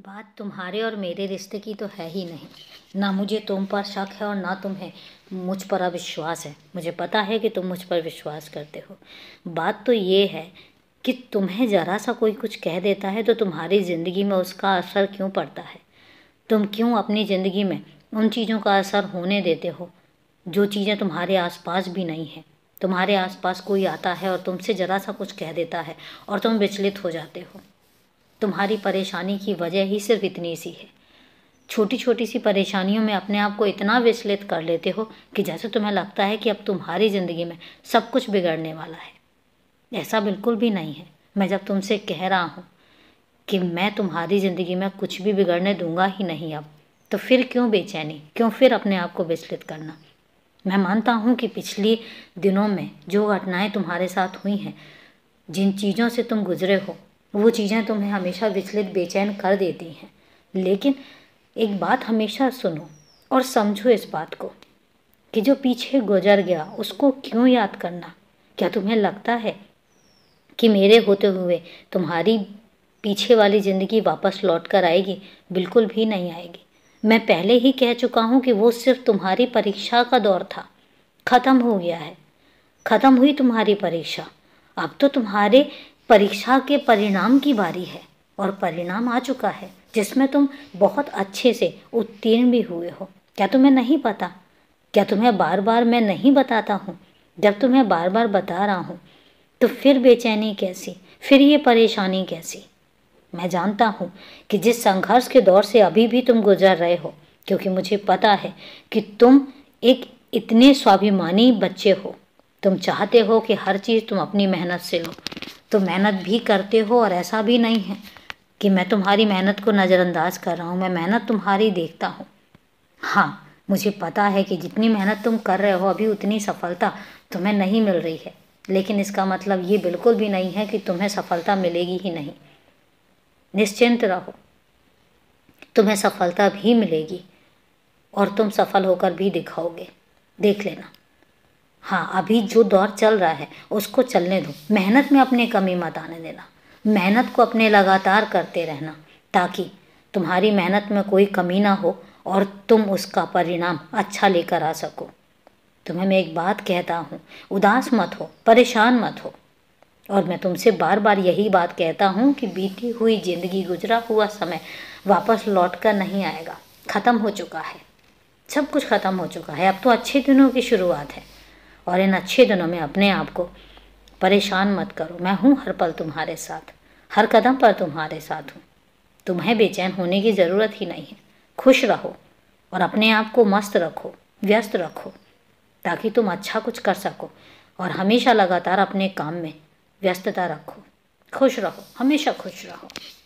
बात तुम्हारे और मेरे रिश्ते की तो है ही नहीं ना मुझे तुम पर शक है और ना तुम्हें मुझ पर अविश्वास है मुझे पता है कि तुम मुझ पर विश्वास करते हो बात तो ये है कि तुम्हें ज़रा सा कोई कुछ कह देता है तो तुम्हारी ज़िंदगी में उसका असर क्यों पड़ता है तुम क्यों अपनी ज़िंदगी में उन चीज़ों का असर होने देते हो जो चीज़ें तुम्हारे आसपास भी नहीं हैं तुम्हारे आसपास कोई आता है और तुमसे ज़रा सा कुछ कह देता है और तुम विचलित हो जाते हो तुम्हारी परेशानी की वजह ही सिर्फ इतनी सी है छोटी छोटी सी परेशानियों में अपने आप को इतना विचलित कर लेते हो कि जैसे तुम्हें लगता है कि अब तुम्हारी ज़िंदगी में सब कुछ बिगड़ने वाला है ऐसा बिल्कुल भी नहीं है मैं जब तुमसे कह रहा हूँ कि मैं तुम्हारी ज़िंदगी में कुछ भी बिगड़ने दूंगा ही नहीं अब तो फिर क्यों बेचैनी क्यों फिर अपने आप को विचलित करना मैं मानता हूँ कि पिछले दिनों में जो घटनाएं तुम्हारे साथ हुई हैं जिन चीज़ों से तुम गुजरे हो वो चीज़ें तुम्हें हमेशा विचलित बेचैन कर देती हैं लेकिन एक बात हमेशा सुनो और समझो इस बात को कि जो पीछे गुजर गया उसको क्यों याद करना क्या तुम्हें लगता है कि मेरे होते हुए तुम्हारी पीछे वाली ज़िंदगी वापस लौट कर आएगी बिल्कुल भी नहीं आएगी मैं पहले ही कह चुका हूँ कि वो सिर्फ तुम्हारी परीक्षा का दौर था ख़त्म हो गया है ख़त्म हुई तुम्हारी परीक्षा अब तो तुम्हारे परीक्षा के परिणाम की बारी है और परिणाम आ चुका है जिसमें तुम बहुत अच्छे से उत्तीर्ण भी हुए हो क्या तुम्हें नहीं पता क्या तुम्हें बार बार मैं नहीं बताता हूँ जब तुम्हें बार बार बता रहा हूँ तो फिर बेचैनी कैसी फिर ये परेशानी कैसी मैं जानता हूँ कि जिस संघर्ष के दौर से अभी भी तुम गुजर रहे हो क्योंकि मुझे पता है कि तुम एक इतने स्वाभिमानी बच्चे हो तुम चाहते हो कि हर चीज़ तुम अपनी मेहनत से लो तो मेहनत भी करते हो और ऐसा भी नहीं है कि मैं तुम्हारी मेहनत को नज़रअंदाज कर रहा हूँ मैं मेहनत तुम्हारी देखता हूँ हाँ मुझे पता है कि जितनी मेहनत तुम कर रहे हो अभी उतनी सफलता तुम्हें नहीं मिल रही है लेकिन इसका मतलब ये बिल्कुल भी नहीं है कि तुम्हें सफलता मिलेगी ही नहीं निश्चिंत रहो तुम्हें सफलता भी मिलेगी और तुम सफल होकर भी दिखाओगे देख लेना हाँ अभी जो दौर चल रहा है उसको चलने दो मेहनत में अपनी कमी मत आने देना मेहनत को अपने लगातार करते रहना ताकि तुम्हारी मेहनत में कोई कमी ना हो और तुम उसका परिणाम अच्छा लेकर आ सको तुम्हें मैं एक बात कहता हूँ उदास मत हो परेशान मत हो और मैं तुमसे बार बार यही बात कहता हूँ कि बीती हुई जिंदगी गुजरा हुआ समय वापस लौट कर नहीं आएगा ख़त्म हो चुका है सब कुछ ख़त्म हो चुका है अब तो अच्छे दिनों की शुरुआत है और इन अच्छे दिनों में अपने आप को परेशान मत करो मैं हूँ हर पल तुम्हारे साथ हर कदम पर तुम्हारे साथ हूँ तुम्हें बेचैन होने की ज़रूरत ही नहीं है खुश रहो और अपने आप को मस्त रखो व्यस्त रखो ताकि तुम अच्छा कुछ कर सको और हमेशा लगातार अपने काम में व्यस्तता रखो खुश रहो हमेशा खुश रहो